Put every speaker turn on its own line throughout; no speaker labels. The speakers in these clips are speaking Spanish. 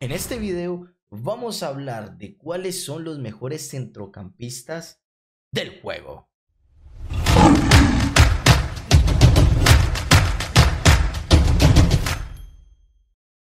En este video vamos a hablar de cuáles son los mejores centrocampistas del juego.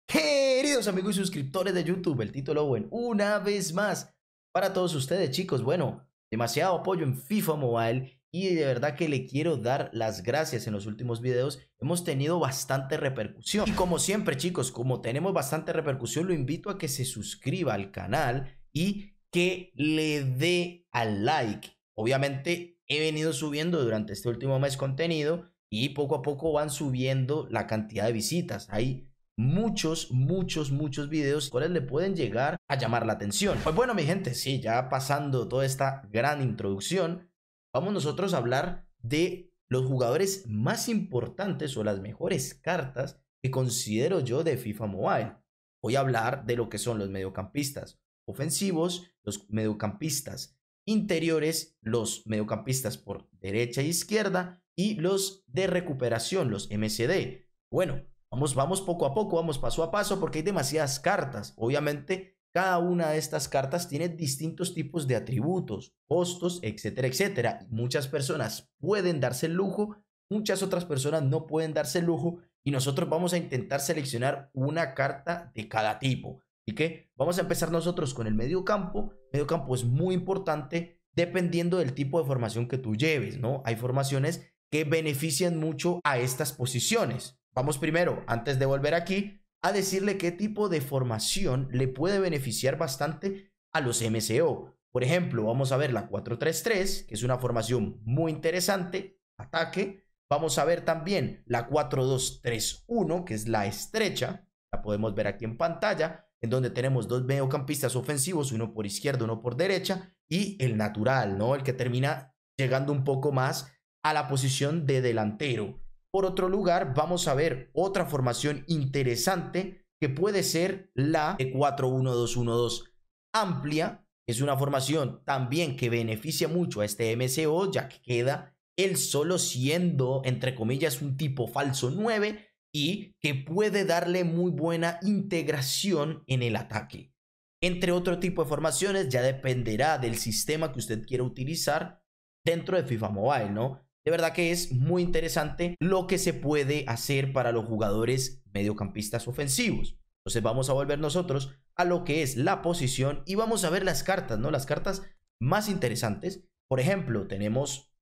Queridos amigos y suscriptores de YouTube, el título Owen, una vez más para todos ustedes chicos, bueno, demasiado apoyo en FIFA Mobile y de verdad que le quiero dar las gracias en los últimos videos. Hemos tenido bastante repercusión. Y como siempre chicos, como tenemos bastante repercusión, lo invito a que se suscriba al canal y que le dé al like. Obviamente he venido subiendo durante este último mes contenido y poco a poco van subiendo la cantidad de visitas. Hay muchos, muchos, muchos videos cuáles le pueden llegar a llamar la atención. Pues bueno mi gente, sí, ya pasando toda esta gran introducción, vamos nosotros a hablar de los jugadores más importantes o las mejores cartas que considero yo de FIFA Mobile. Voy a hablar de lo que son los mediocampistas ofensivos, los mediocampistas interiores, los mediocampistas por derecha e izquierda y los de recuperación, los MCD. Bueno, vamos, vamos poco a poco, vamos paso a paso porque hay demasiadas cartas. Obviamente cada una de estas cartas tiene distintos tipos de atributos, costos, etcétera, etcétera. Muchas personas pueden darse el lujo, muchas otras personas no pueden darse el lujo y nosotros vamos a intentar seleccionar una carta de cada tipo. ¿Y que vamos a empezar nosotros con el medio campo. Medio campo es muy importante dependiendo del tipo de formación que tú lleves, ¿no? Hay formaciones que benefician mucho a estas posiciones. Vamos primero, antes de volver aquí, a decirle qué tipo de formación le puede beneficiar bastante a los MCO. Por ejemplo, vamos a ver la 4-3-3, que es una formación muy interesante, ataque. Vamos a ver también la 4-2-3-1, que es la estrecha, la podemos ver aquí en pantalla, en donde tenemos dos mediocampistas ofensivos, uno por izquierda, uno por derecha, y el natural, ¿no? El que termina llegando un poco más a la posición de delantero. Por otro lugar, vamos a ver otra formación interesante que puede ser la e 4 1 2 amplia. Es una formación también que beneficia mucho a este MCO, ya que queda él solo siendo, entre comillas, un tipo falso 9 y que puede darle muy buena integración en el ataque. Entre otro tipo de formaciones, ya dependerá del sistema que usted quiera utilizar dentro de FIFA Mobile, ¿no? De verdad que es muy interesante lo que se puede hacer para los jugadores mediocampistas ofensivos. Entonces vamos a volver nosotros a lo que es la posición y vamos a ver las cartas, ¿no? Las cartas más interesantes. Por ejemplo, tenemos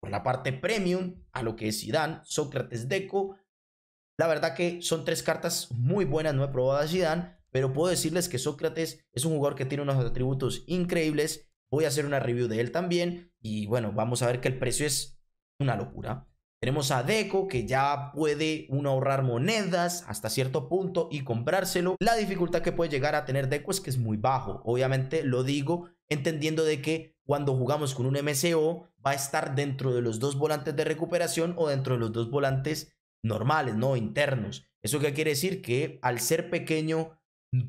por la parte premium a lo que es Zidane, Sócrates, Deco. La verdad que son tres cartas muy buenas, no he probado a Zidane, pero puedo decirles que Sócrates es un jugador que tiene unos atributos increíbles. Voy a hacer una review de él también y bueno, vamos a ver que el precio es una locura. Tenemos a Deco que ya puede uno ahorrar monedas hasta cierto punto y comprárselo. La dificultad que puede llegar a tener Deco es que es muy bajo. Obviamente lo digo entendiendo de que cuando jugamos con un MCO va a estar dentro de los dos volantes de recuperación o dentro de los dos volantes normales, no internos. ¿Eso qué quiere decir? Que al ser pequeño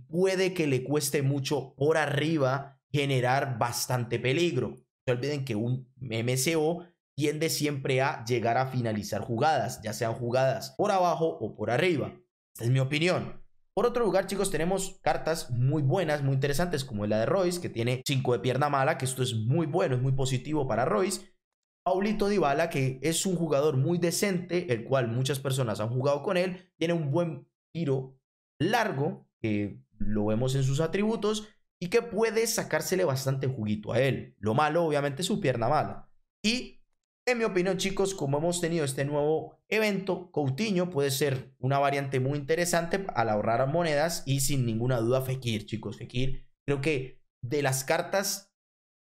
puede que le cueste mucho por arriba generar bastante peligro. No se olviden que un MCO tiende siempre a llegar a finalizar jugadas, ya sean jugadas por abajo o por arriba. Esta es mi opinión. Por otro lugar, chicos, tenemos cartas muy buenas, muy interesantes, como la de Royce, que tiene 5 de pierna mala, que esto es muy bueno, es muy positivo para Royce. Paulito Dybala, que es un jugador muy decente, el cual muchas personas han jugado con él, tiene un buen tiro largo, que lo vemos en sus atributos, y que puede sacársele bastante juguito a él. Lo malo, obviamente, es su pierna mala. Y en mi opinión, chicos, como hemos tenido este nuevo evento, Coutinho puede ser una variante muy interesante al ahorrar monedas y sin ninguna duda Fekir, chicos. Fekir, creo que de las cartas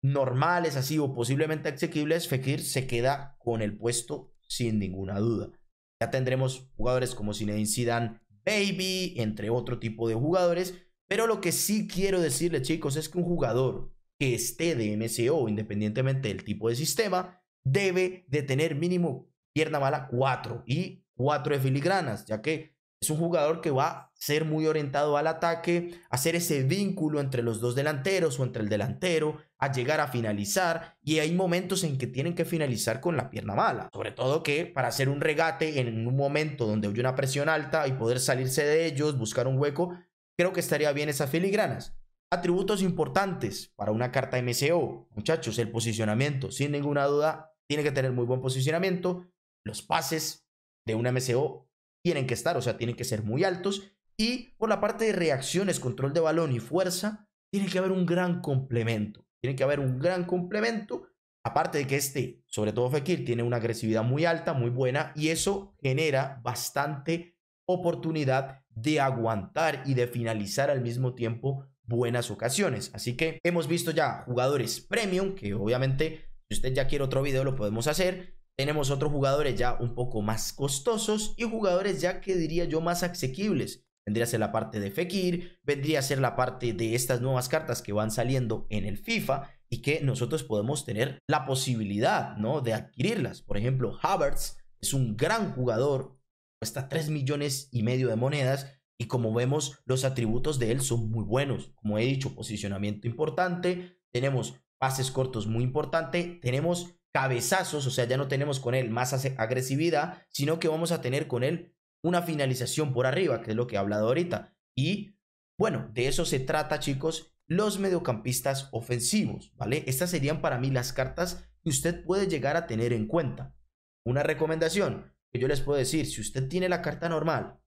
normales, así o posiblemente asequibles, Fekir se queda con el puesto sin ninguna duda. Ya tendremos jugadores como Zinedine Zidane, Baby, entre otro tipo de jugadores. Pero lo que sí quiero decirle chicos, es que un jugador que esté de MCO, independientemente del tipo de sistema, debe de tener mínimo pierna mala 4 y 4 de filigranas, ya que es un jugador que va a ser muy orientado al ataque, hacer ese vínculo entre los dos delanteros o entre el delantero, a llegar a finalizar. Y hay momentos en que tienen que finalizar con la pierna mala. Sobre todo que para hacer un regate en un momento donde hay una presión alta y poder salirse de ellos, buscar un hueco, creo que estaría bien esas filigranas. Atributos importantes para una carta MCO, muchachos, el posicionamiento, sin ninguna duda, tiene que tener muy buen posicionamiento, los pases de un MCO tienen que estar, o sea, tienen que ser muy altos, y por la parte de reacciones, control de balón y fuerza, tiene que haber un gran complemento, tiene que haber un gran complemento, aparte de que este, sobre todo Fekir, tiene una agresividad muy alta, muy buena, y eso genera bastante oportunidad de aguantar y de finalizar al mismo tiempo buenas ocasiones. Así que hemos visto ya jugadores premium que obviamente si usted ya quiere otro video, lo podemos hacer. Tenemos otros jugadores ya un poco más costosos y jugadores ya que diría yo más asequibles. Vendría a ser la parte de Fekir, vendría a ser la parte de estas nuevas cartas que van saliendo en el FIFA y que nosotros podemos tener la posibilidad ¿no? de adquirirlas. Por ejemplo, Havertz es un gran jugador, cuesta 3 millones y medio de monedas y como vemos los atributos de él son muy buenos. Como he dicho, posicionamiento importante, tenemos pases cortos muy importante, tenemos cabezazos, o sea, ya no tenemos con él más agresividad, sino que vamos a tener con él una finalización por arriba, que es lo que he hablado ahorita. Y bueno, de eso se trata, chicos, los mediocampistas ofensivos, ¿vale? Estas serían para mí las cartas que usted puede llegar a tener en cuenta. Una recomendación que yo les puedo decir, si usted tiene la carta normal,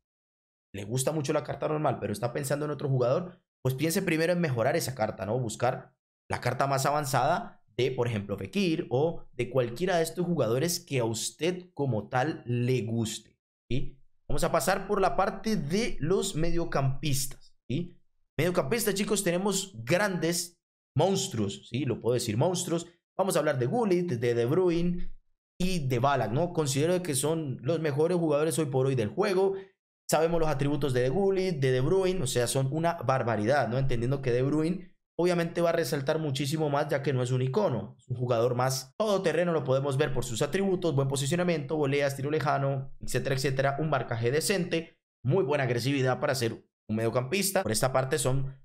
le gusta mucho la carta normal, pero está pensando en otro jugador, pues piense primero en mejorar esa carta, ¿no? Buscar la carta más avanzada de, por ejemplo, Fekir o de cualquiera de estos jugadores que a usted como tal le guste. ¿sí? Vamos a pasar por la parte de los mediocampistas. ¿sí? Mediocampistas, chicos, tenemos grandes monstruos, ¿sí? Lo puedo decir, monstruos. Vamos a hablar de Gullit, de De Bruyne y de Balak, ¿no? Considero que son los mejores jugadores hoy por hoy del juego. Sabemos los atributos de De Gullit, de De Bruyne, o sea, son una barbaridad, ¿no? Entendiendo que De Bruyne obviamente va a resaltar muchísimo más ya que no es un icono, es un jugador más todoterreno, lo podemos ver por sus atributos, buen posicionamiento, voleas, tiro lejano, etcétera, etcétera, un marcaje decente, muy buena agresividad para ser un mediocampista. Por esta parte son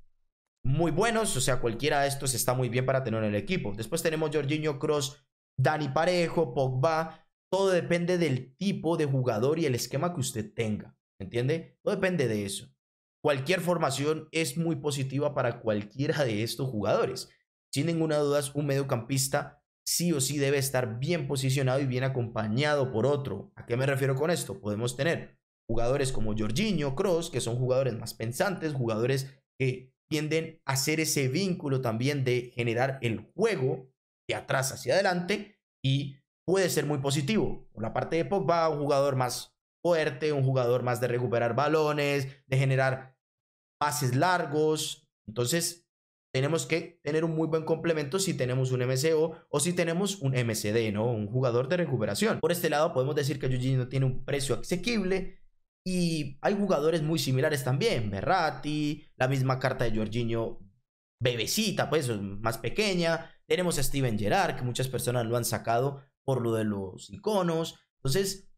muy buenos, o sea, cualquiera de estos está muy bien para tener en el equipo. Después tenemos Jorginho Cross, Dani Parejo, Pogba, todo depende del tipo de jugador y el esquema que usted tenga, ¿entiende? Todo depende de eso. Cualquier formación es muy positiva para cualquiera de estos jugadores. Sin ninguna duda, un mediocampista sí o sí debe estar bien posicionado y bien acompañado por otro. ¿A qué me refiero con esto? Podemos tener jugadores como Jorginho, Cross, que son jugadores más pensantes, jugadores que tienden a hacer ese vínculo también de generar el juego de atrás hacia adelante y puede ser muy positivo. Por la parte de Pogba, un jugador más fuerte, un jugador más de recuperar balones, de generar pases largos. Entonces, tenemos que tener un muy buen complemento si tenemos un MCO o si tenemos un MCD, ¿no? Un jugador de recuperación. Por este lado, podemos decir que Jorginho tiene un precio asequible. Y hay jugadores muy similares también. berrati la misma carta de Jorginho, bebecita, pues, más pequeña. Tenemos a Steven Gerard que muchas personas lo han sacado por lo de los iconos. Entonces,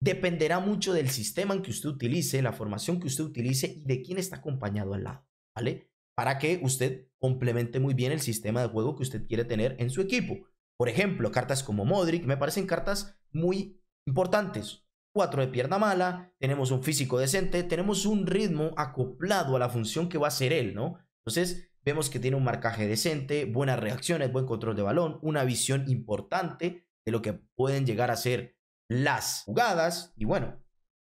dependerá mucho del sistema en que usted utilice, la formación que usted utilice y de quién está acompañado al lado, ¿vale? Para que usted complemente muy bien el sistema de juego que usted quiere tener en su equipo. Por ejemplo, cartas como Modric me parecen cartas muy importantes. Cuatro de pierna mala, tenemos un físico decente, tenemos un ritmo acoplado a la función que va a ser él, ¿no? Entonces, vemos que tiene un marcaje decente, buenas reacciones, buen control de balón, una visión importante de lo que pueden llegar a ser las jugadas. Y bueno,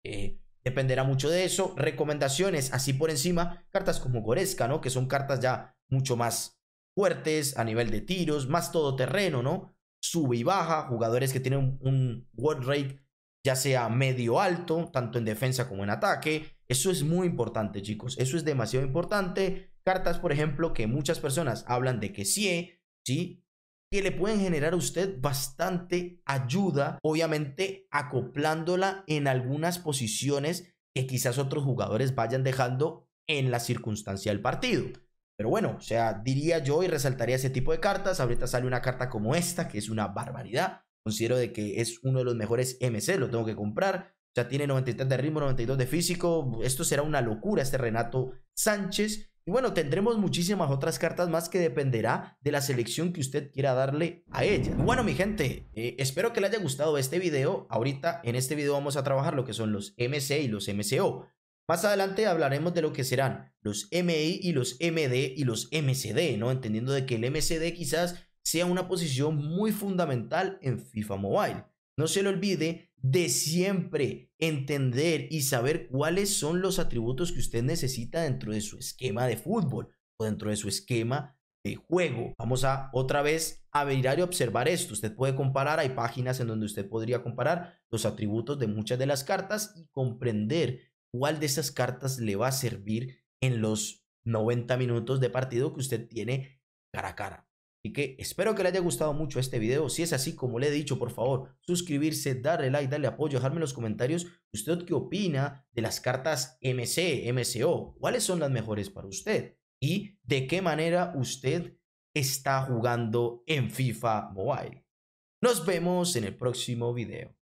eh, dependerá mucho de eso. Recomendaciones, así por encima, cartas como Goresca, ¿no? Que son cartas ya mucho más fuertes a nivel de tiros, más todoterreno, ¿no? Sube y baja, jugadores que tienen un word rate ya sea medio alto, tanto en defensa como en ataque. Eso es muy importante, chicos. Eso es demasiado importante. Cartas, por ejemplo, que muchas personas hablan de que sí, sí, que le pueden generar a usted bastante ayuda, obviamente acoplándola en algunas posiciones que quizás otros jugadores vayan dejando en la circunstancia del partido. Pero bueno, o sea, diría yo y resaltaría ese tipo de cartas. Ahorita sale una carta como esta, que es una barbaridad. Considero de que es uno de los mejores MC, lo tengo que comprar. ya tiene 93 de ritmo, 92 de físico. Esto será una locura, este Renato Sánchez. Y bueno, tendremos muchísimas otras cartas más que dependerá de la selección que usted quiera darle a ella. Bueno, mi gente, eh, espero que le haya gustado este video. Ahorita en este video vamos a trabajar lo que son los MC y los MCO. Más adelante hablaremos de lo que serán los MI y los MD y los MCD, ¿no? Entendiendo de que el MCD quizás sea una posición muy fundamental en FIFA Mobile. No se le olvide de siempre entender y saber cuáles son los atributos que usted necesita dentro de su esquema de fútbol o dentro de su esquema de juego. Vamos a otra vez a y observar esto. Usted puede comparar, hay páginas en donde usted podría comparar los atributos de muchas de las cartas y comprender cuál de esas cartas le va a servir en los 90 minutos de partido que usted tiene cara a cara que espero que le haya gustado mucho este video. Si es así, como le he dicho, por favor, suscribirse, darle like, darle apoyo, dejarme en los comentarios usted qué opina de las cartas MC, MCO, cuáles son las mejores para usted y de qué manera usted está jugando en FIFA Mobile. Nos vemos en el próximo video.